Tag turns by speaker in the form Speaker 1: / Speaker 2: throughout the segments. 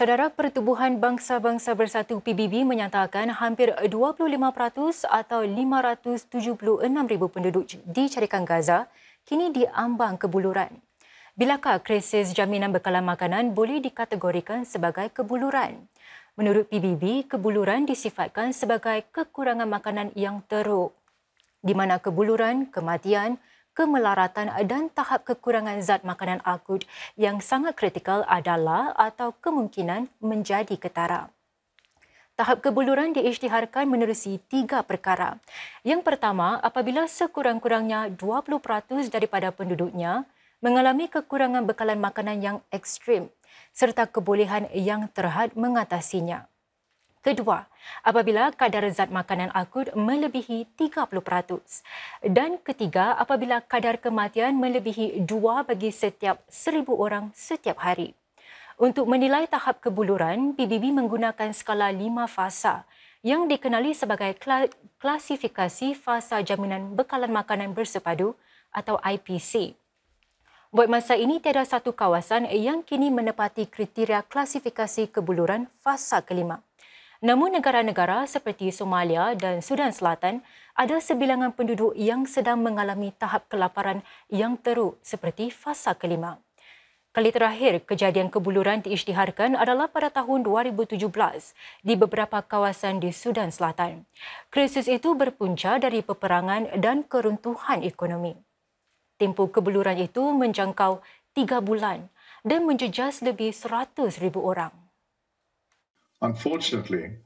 Speaker 1: Saudara Pertubuhan Bangsa-Bangsa Bersatu PBB menyatakan hampir 25% atau 576,000 penduduk di carikan Gaza kini diambang kebuluran. Bilakah krisis jaminan bekalan makanan boleh dikategorikan sebagai kebuluran? Menurut PBB, kebuluran disifatkan sebagai kekurangan makanan yang teruk di mana kebuluran, kematian, kemelaratan dan tahap kekurangan zat makanan akut yang sangat kritikal adalah atau kemungkinan menjadi ketara. Tahap kebuluran diisytiharkan menerusi tiga perkara. Yang pertama, apabila sekurang-kurangnya 20% daripada penduduknya mengalami kekurangan bekalan makanan yang ekstrim serta kebolehan yang terhad mengatasinya kedua apabila kadar zat makanan akut melebihi 30% dan ketiga apabila kadar kematian melebihi 2 bagi setiap 1000 orang setiap hari. Untuk menilai tahap kebuluran, PBB menggunakan skala 5 fasa yang dikenali sebagai klasifikasi fasa jaminan bekalan makanan bersepadu atau IPC. Buat masa ini tiada satu kawasan yang kini menepati kriteria klasifikasi kebuluran fasa kelima. Namun negara-negara seperti Somalia dan Sudan Selatan ada sebilangan penduduk yang sedang mengalami tahap kelaparan yang teruk seperti fasa kelima. Kali terakhir kejadian kebuluran diisytiharkan adalah pada tahun 2017 di beberapa kawasan di Sudan Selatan. Krisis itu berpunca dari peperangan dan keruntuhan ekonomi. Tempoh kebuluran itu menjangkau tiga bulan dan menjejas lebih 100,000 orang.
Speaker 2: Unfortunately,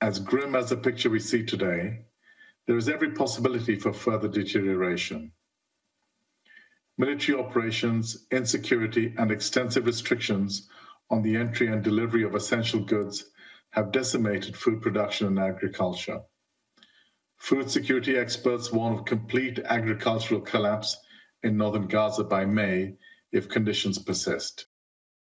Speaker 2: as grim as the picture we see today, there is every possibility for further deterioration. Military operations, insecurity, and extensive restrictions on the entry and delivery of essential goods have decimated food production and agriculture. Food security experts warn of complete agricultural collapse in northern Gaza by May if conditions persist.